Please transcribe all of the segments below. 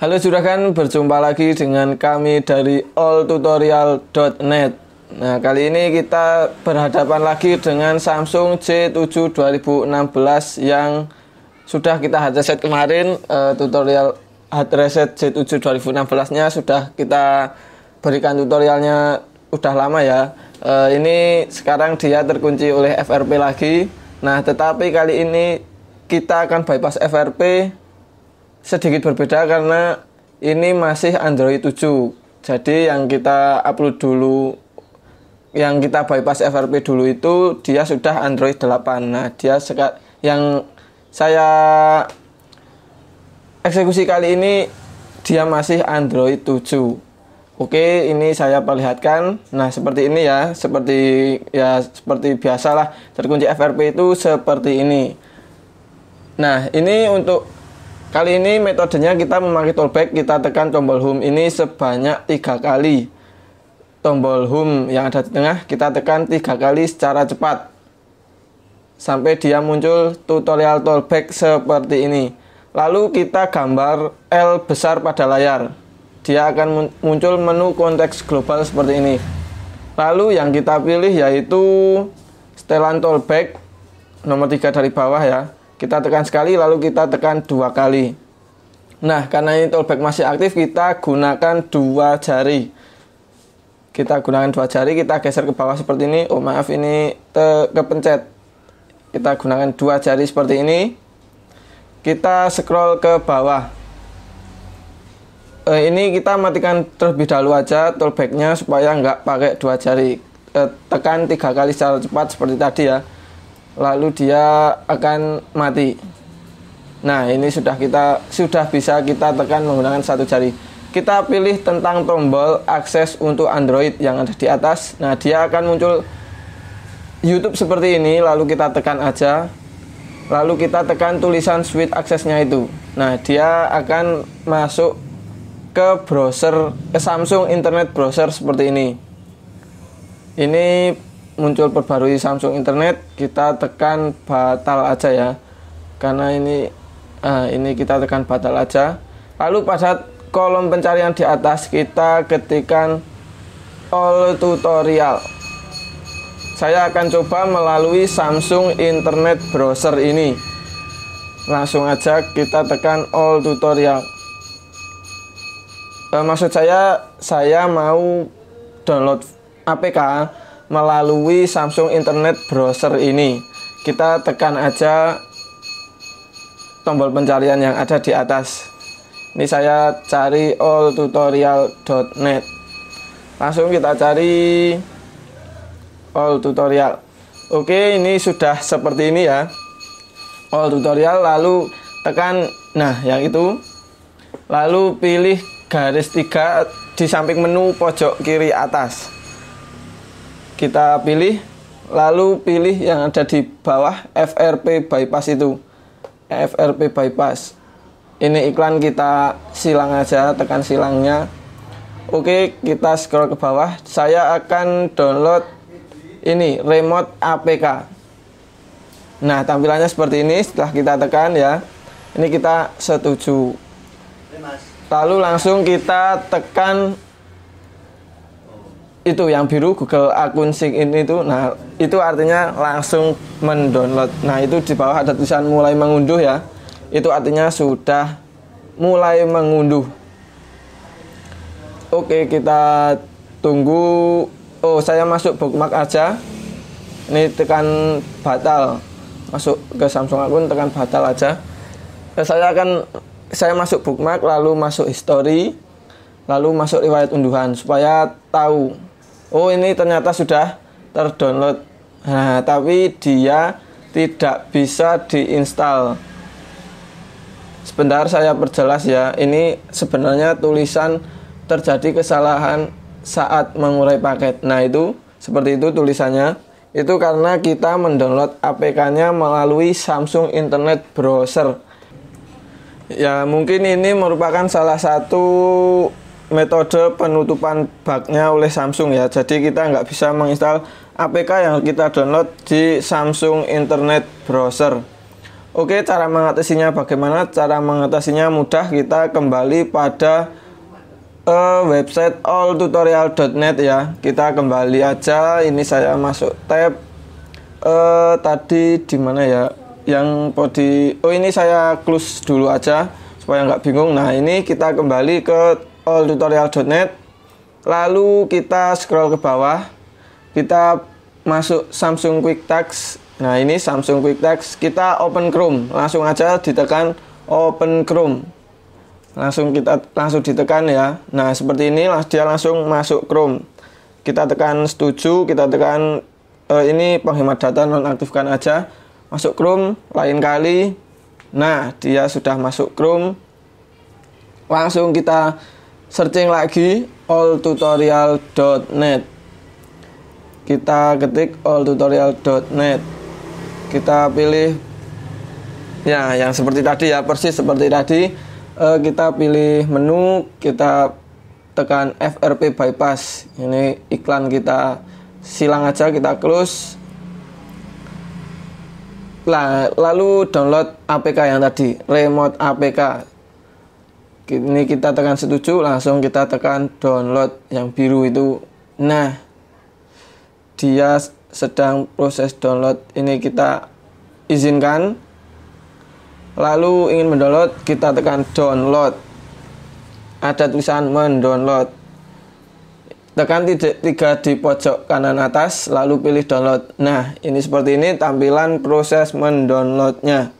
Halo sudah kan berjumpa lagi dengan kami dari alltutorial.net Nah, kali ini kita berhadapan lagi dengan Samsung J7 2016 yang sudah kita hard reset kemarin uh, tutorial hard reset J7 2016-nya sudah kita berikan tutorialnya udah lama ya. Uh, ini sekarang dia terkunci oleh FRP lagi. Nah, tetapi kali ini kita akan bypass FRP sedikit berbeda karena ini masih Android 7. Jadi yang kita upload dulu yang kita bypass FRP dulu itu dia sudah Android 8. Nah, dia sekat yang saya eksekusi kali ini dia masih Android 7. Oke, ini saya perlihatkan. Nah, seperti ini ya, seperti ya seperti biasalah terkunci FRP itu seperti ini. Nah, ini untuk Kali ini metodenya kita memakai tolback, kita tekan tombol home ini sebanyak tiga kali. Tombol home yang ada di tengah kita tekan tiga kali secara cepat. Sampai dia muncul tutorial tolback seperti ini. Lalu kita gambar L besar pada layar. Dia akan muncul menu konteks global seperti ini. Lalu yang kita pilih yaitu setelan tolback nomor 3 dari bawah ya kita tekan sekali lalu kita tekan dua kali. Nah, karena ini toolback masih aktif, kita gunakan dua jari. Kita gunakan dua jari, kita geser ke bawah seperti ini. Oh, maaf ini te kepencet. Kita gunakan dua jari seperti ini. Kita scroll ke bawah eh, ini kita matikan terlebih dahulu aja tollbacknya supaya nggak pakai dua jari eh, tekan tiga kali secara cepat seperti tadi ya lalu dia akan mati. Nah, ini sudah kita sudah bisa kita tekan menggunakan satu jari. Kita pilih tentang tombol akses untuk Android yang ada di atas. Nah, dia akan muncul YouTube seperti ini, lalu kita tekan aja. Lalu kita tekan tulisan switch aksesnya itu. Nah, dia akan masuk ke browser ke Samsung Internet Browser seperti ini. Ini muncul perbarui Samsung Internet kita tekan batal aja ya karena ini uh, ini kita tekan batal aja lalu pada kolom pencarian di atas kita ketikkan all tutorial saya akan coba melalui Samsung Internet Browser ini langsung aja kita tekan all tutorial uh, maksud saya saya mau download APK melalui Samsung Internet Browser ini. Kita tekan aja tombol pencarian yang ada di atas. Ini saya cari alltutorial.net. Langsung kita cari all tutorial. Oke, ini sudah seperti ini ya. All tutorial lalu tekan nah yang itu. Lalu pilih garis tiga di samping menu pojok kiri atas kita pilih lalu pilih yang ada di bawah FRP bypass itu FRP bypass ini iklan kita silang aja tekan silangnya oke kita scroll ke bawah saya akan download ini remote APK nah tampilannya seperti ini setelah kita tekan ya ini kita setuju lalu langsung kita tekan itu yang biru Google akun Sync ini tuh, nah itu artinya langsung mendownload nah itu di bawah ada tulisan mulai mengunduh ya itu artinya sudah mulai mengunduh oke kita tunggu oh saya masuk bookmark aja ini tekan batal masuk ke Samsung akun tekan batal aja nah, saya akan saya masuk bookmark lalu masuk history lalu masuk riwayat unduhan supaya tahu oh ini ternyata sudah terdownload nah tapi dia tidak bisa diinstal sebentar saya perjelas ya ini sebenarnya tulisan terjadi kesalahan saat mengurai paket nah itu seperti itu tulisannya itu karena kita mendownload APK-nya melalui Samsung Internet Browser ya mungkin ini merupakan salah satu metode penutupan bugnya oleh Samsung ya. Jadi kita nggak bisa menginstal APK yang kita download di Samsung Internet Browser. Oke, cara mengatasinya bagaimana? Cara mengatasinya mudah. Kita kembali pada uh, website alltutorial.net ya. Kita kembali aja. Ini saya masuk tab uh, tadi di mana ya? Yang podi Oh, ini saya close dulu aja supaya nggak bingung. Nah, ini kita kembali ke alltutorial.net lalu kita scroll ke bawah kita masuk Samsung Quick Tax nah ini Samsung Quick Tax kita open Chrome langsung aja ditekan open Chrome langsung kita langsung ditekan ya nah seperti ini dia langsung masuk Chrome kita tekan setuju kita tekan eh, ini penghemat data nonaktifkan aja masuk Chrome lain kali nah dia sudah masuk Chrome langsung kita searching lagi alltutorial.net kita ketik alltutorial.net kita pilih ya yang seperti tadi ya persis seperti tadi eh, kita pilih menu kita tekan FRP bypass ini iklan kita silang aja kita close lalu download APK yang tadi remote APK ini kita tekan setuju langsung kita tekan download yang biru itu nah dia sedang proses download ini kita izinkan lalu ingin mendownload kita tekan download ada tulisan mendownload tekan tiga di pojok kanan atas lalu pilih download nah ini seperti ini tampilan proses mendownloadnya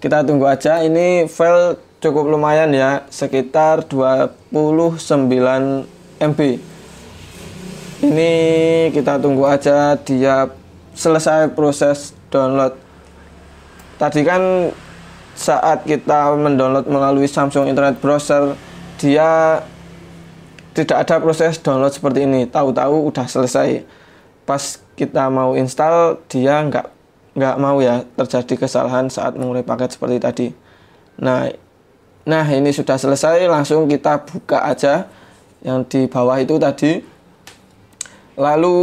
kita tunggu aja ini file cukup lumayan ya sekitar 29 MB ini kita tunggu aja dia selesai proses download tadi kan saat kita mendownload melalui Samsung Internet Browser dia tidak ada proses download seperti ini tahu-tahu udah selesai pas kita mau install dia nggak nggak mau ya terjadi kesalahan saat mengurai paket seperti tadi. Nah, Nah, ini sudah selesai, langsung kita buka aja yang di bawah itu tadi. Lalu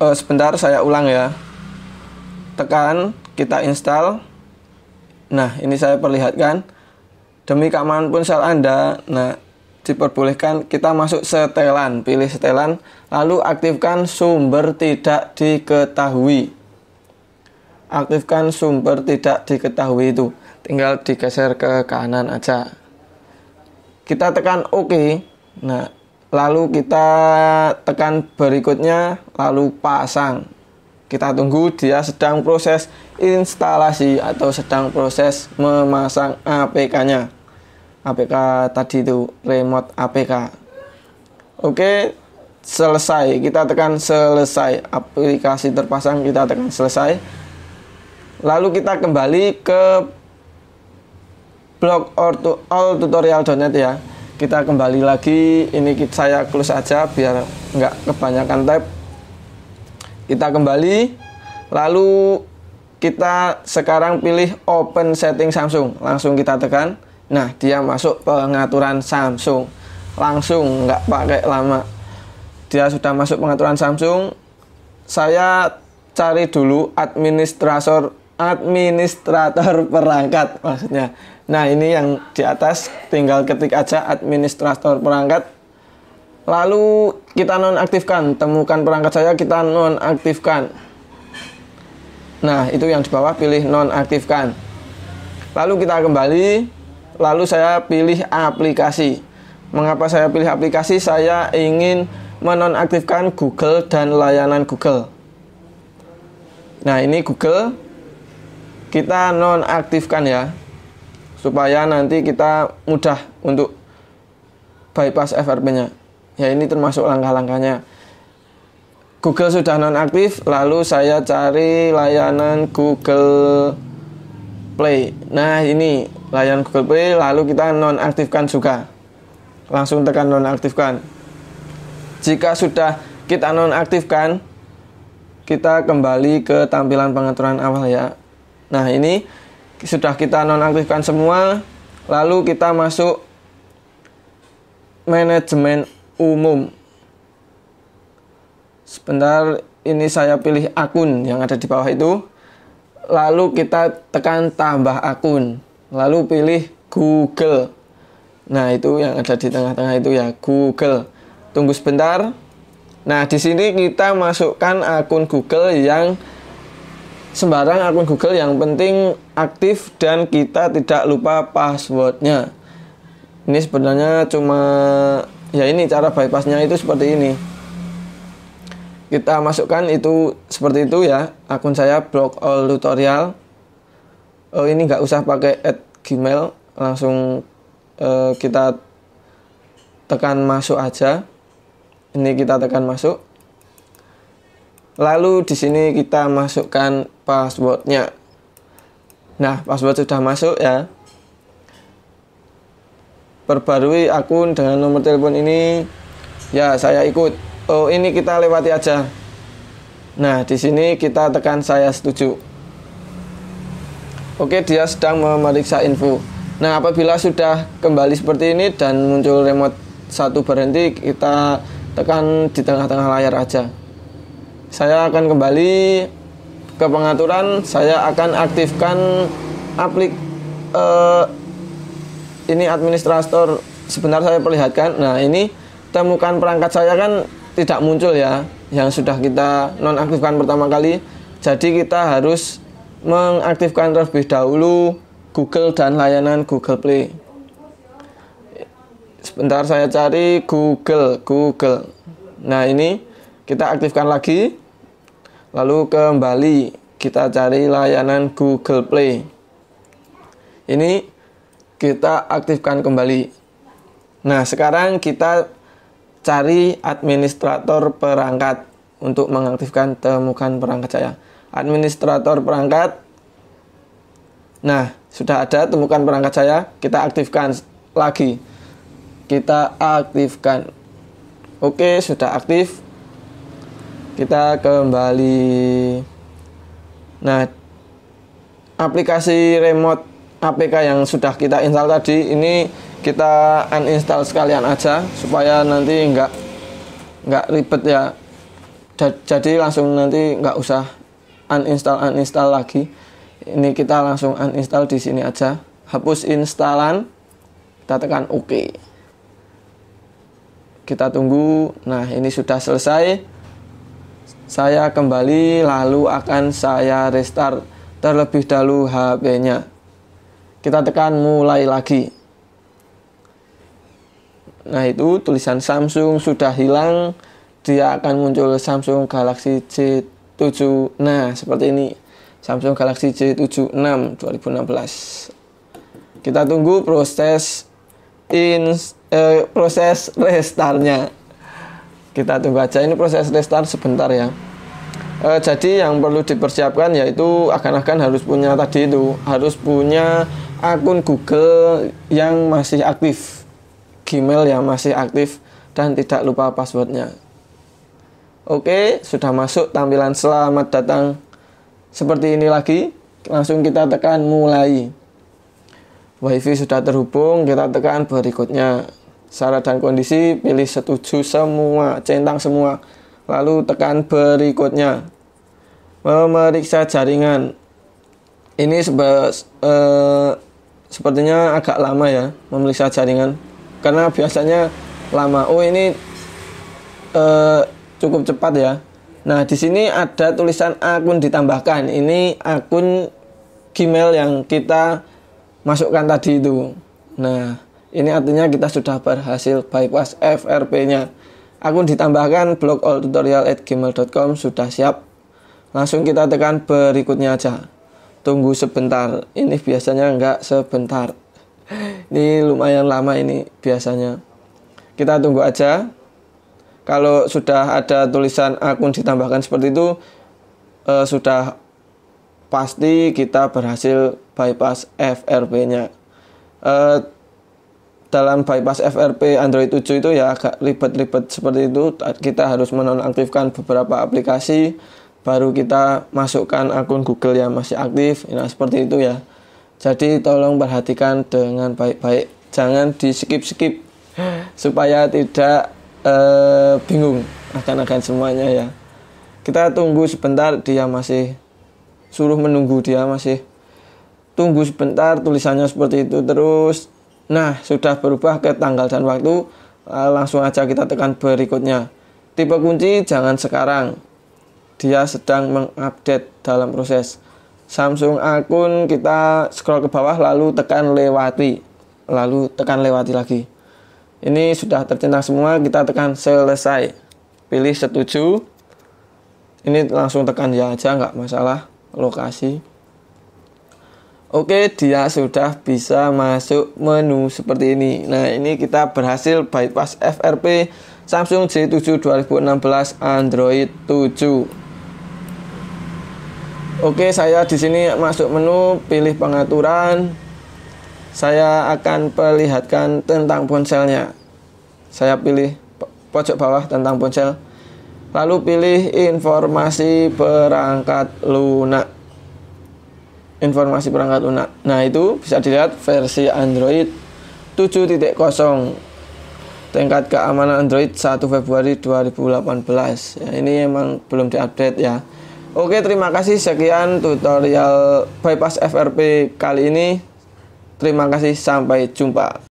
eh, sebentar saya ulang ya. Tekan, kita install. Nah, ini saya perlihatkan demi keamanan ponsel Anda. Nah, diperbolehkan kita masuk setelan, pilih setelan, lalu aktifkan sumber tidak diketahui. Aktifkan sumber tidak diketahui itu tinggal digeser ke kanan aja kita tekan OK nah lalu kita tekan berikutnya lalu pasang kita tunggu dia sedang proses instalasi atau sedang proses memasang APK-nya APK tadi itu remote APK oke selesai kita tekan selesai aplikasi terpasang kita tekan selesai lalu kita kembali ke blog or to all tutorial.net ya kita kembali lagi ini saya close aja biar nggak kebanyakan tab kita kembali lalu kita sekarang pilih open setting Samsung langsung kita tekan nah dia masuk pengaturan Samsung langsung nggak pakai lama dia sudah masuk pengaturan Samsung saya cari dulu administrator administrator perangkat maksudnya. Nah, ini yang di atas tinggal ketik aja administrator perangkat. Lalu kita nonaktifkan, temukan perangkat saya kita nonaktifkan. Nah, itu yang di bawah pilih nonaktifkan. Lalu kita kembali, lalu saya pilih aplikasi. Mengapa saya pilih aplikasi? Saya ingin menonaktifkan Google dan layanan Google. Nah, ini Google kita nonaktifkan ya supaya nanti kita mudah untuk bypass FRP-nya. Ya ini termasuk langkah-langkahnya. Google sudah nonaktif, lalu saya cari layanan Google Play. Nah, ini layanan Google Play lalu kita nonaktifkan juga. Langsung tekan nonaktifkan. Jika sudah kita nonaktifkan, kita kembali ke tampilan pengaturan awal ya. Nah, ini sudah kita nonaktifkan semua. Lalu kita masuk manajemen umum. Sebentar, ini saya pilih akun yang ada di bawah itu. Lalu kita tekan tambah akun. Lalu pilih Google. Nah, itu yang ada di tengah-tengah itu ya, Google. Tunggu sebentar. Nah, di sini kita masukkan akun Google yang sembarang akun Google yang penting aktif dan kita tidak lupa passwordnya ini sebenarnya cuma ya ini cara bypassnya itu seperti ini kita masukkan itu seperti itu ya akun saya blog all tutorial oh, ini nggak usah pakai at gmail langsung eh, kita tekan masuk aja ini kita tekan masuk Lalu di sini kita masukkan passwordnya. Nah, password sudah masuk ya. Perbarui akun dengan nomor telepon ini. Ya, saya ikut. Oh, ini kita lewati aja. Nah, di sini kita tekan saya setuju. Oke, dia sedang memeriksa info. Nah, apabila sudah kembali seperti ini dan muncul remote satu berhenti, kita tekan di tengah-tengah layar aja saya akan kembali ke pengaturan saya akan aktifkan aplik eh, ini administrator sebentar saya perlihatkan nah ini temukan perangkat saya kan tidak muncul ya yang sudah kita nonaktifkan pertama kali jadi kita harus mengaktifkan terlebih dahulu Google dan layanan Google Play sebentar saya cari Google Google nah ini kita aktifkan lagi Lalu kembali kita cari layanan Google Play. Ini kita aktifkan kembali. Nah, sekarang kita cari administrator perangkat untuk mengaktifkan temukan perangkat saya. Administrator perangkat. Nah, sudah ada temukan perangkat saya, kita aktifkan lagi. Kita aktifkan. Oke, sudah aktif kita kembali nah aplikasi remote APK yang sudah kita install tadi ini kita uninstall sekalian aja supaya nanti nggak nggak ribet ya jadi langsung nanti nggak usah uninstall uninstall lagi ini kita langsung uninstall di sini aja hapus instalan kita tekan OK kita tunggu nah ini sudah selesai saya kembali lalu akan saya restart terlebih dahulu HP-nya. Kita tekan mulai lagi. Nah itu tulisan Samsung sudah hilang, dia akan muncul Samsung Galaxy J7. Nah seperti ini, Samsung Galaxy J76 2016. Kita tunggu proses in eh, proses restartnya kita tunggu aja ini proses restart sebentar ya e, jadi yang perlu dipersiapkan yaitu akan-akan harus punya tadi itu harus punya akun Google yang masih aktif Gmail yang masih aktif dan tidak lupa passwordnya Oke sudah masuk tampilan selamat datang seperti ini lagi langsung kita tekan mulai wifi sudah terhubung kita tekan berikutnya Syarat dan kondisi pilih setuju semua, centang semua. Lalu tekan berikutnya. Memeriksa jaringan. Ini sebe eh, sepertinya agak lama ya memeriksa jaringan. Karena biasanya lama. Oh, ini eh, cukup cepat ya. Nah, di sini ada tulisan akun ditambahkan. Ini akun Gmail yang kita masukkan tadi itu. Nah, ini artinya kita sudah berhasil bypass FRP-nya. Akun ditambahkan blog all tutorial at gmail.com sudah siap. Langsung kita tekan berikutnya aja. Tunggu sebentar. Ini biasanya nggak sebentar. Ini lumayan lama ini biasanya. Kita tunggu aja. Kalau sudah ada tulisan akun ditambahkan seperti itu, eh, sudah pasti kita berhasil bypass FRP-nya. Eh, dalam bypass FRP Android 7 itu ya agak ribet-ribet seperti itu kita harus menonaktifkan beberapa aplikasi baru kita masukkan akun Google yang masih aktif nah seperti itu ya jadi tolong perhatikan dengan baik-baik jangan di skip-skip supaya tidak eh, bingung akan-akan semuanya ya kita tunggu sebentar dia masih suruh menunggu dia masih tunggu sebentar tulisannya seperti itu terus Nah, sudah berubah ke tanggal dan waktu, eh, langsung aja kita tekan berikutnya. Tipe kunci jangan sekarang. Dia sedang mengupdate dalam proses. Samsung akun kita scroll ke bawah lalu tekan lewati. Lalu tekan lewati lagi. Ini sudah tercentang semua, kita tekan selesai. Pilih setuju. Ini langsung tekan ya aja nggak masalah lokasi. Oke, dia sudah bisa masuk menu seperti ini. Nah, ini kita berhasil bypass FRP Samsung J7 2016 Android 7. Oke, saya di sini masuk menu, pilih pengaturan. Saya akan perlihatkan tentang ponselnya. Saya pilih pojok bawah tentang ponsel. Lalu pilih informasi perangkat lunak informasi perangkat lunak. Nah, itu bisa dilihat versi Android 7.0 tingkat keamanan Android 1 Februari 2018. Ya, ini emang belum diupdate ya. Oke, terima kasih sekian tutorial bypass FRP kali ini. Terima kasih sampai jumpa.